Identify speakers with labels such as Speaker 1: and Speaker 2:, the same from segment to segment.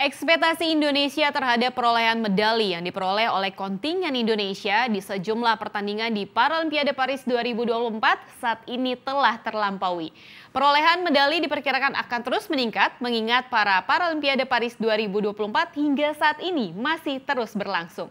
Speaker 1: Ekspektasi Indonesia terhadap perolehan medali yang diperoleh oleh kontingen Indonesia di sejumlah pertandingan di Paralimpiade Paris 2024 saat ini telah terlampaui. Perolehan medali diperkirakan akan terus meningkat mengingat para Paralimpiade Paris 2024 hingga saat ini masih terus berlangsung.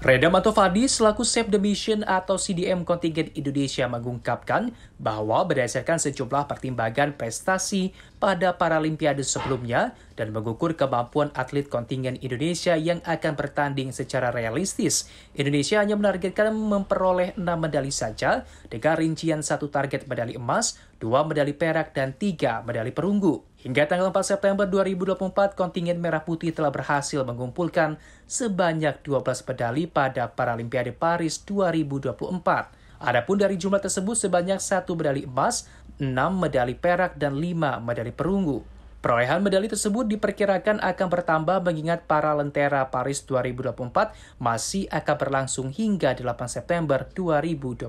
Speaker 2: Reda Matovadi selaku Save the Mission atau CDM kontingen Indonesia mengungkapkan bahwa berdasarkan sejumlah pertimbangan prestasi pada Paralimpiade sebelumnya dan mengukur kemampuan atlet kontingen Indonesia yang akan bertanding secara realistis. Indonesia hanya menargetkan memperoleh 6 medali saja dengan rincian satu target medali emas, dua medali perak, dan tiga medali perunggu. Hingga tanggal 4 September 2024, kontingen Merah Putih telah berhasil mengumpulkan sebanyak 12 medali pada Paralimpiade Paris 2024. Adapun dari jumlah tersebut sebanyak satu medali emas, 6 medali perak, dan 5 medali perunggu. Perolehan medali tersebut diperkirakan akan bertambah mengingat para lentera Paris 2024 masih akan berlangsung hingga 8 September 2024.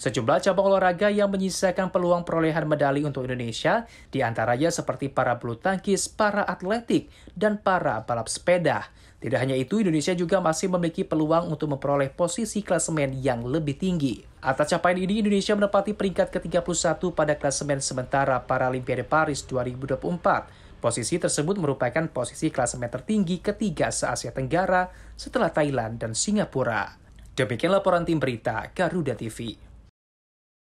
Speaker 2: Sejumlah cabang olahraga yang menyisakan peluang perolehan medali untuk Indonesia, diantaranya seperti para bulu tangkis, para atletik, dan para balap sepeda. Tidak hanya itu, Indonesia juga masih memiliki peluang untuk memperoleh posisi klasemen yang lebih tinggi. Atas capaian ini, Indonesia menempati peringkat ke-31 pada klasemen sementara Paralimpiade Paris 2024. Posisi tersebut merupakan posisi klasemen tertinggi ketiga se-Asia Tenggara setelah Thailand dan Singapura. Demikian laporan tim berita Garuda TV.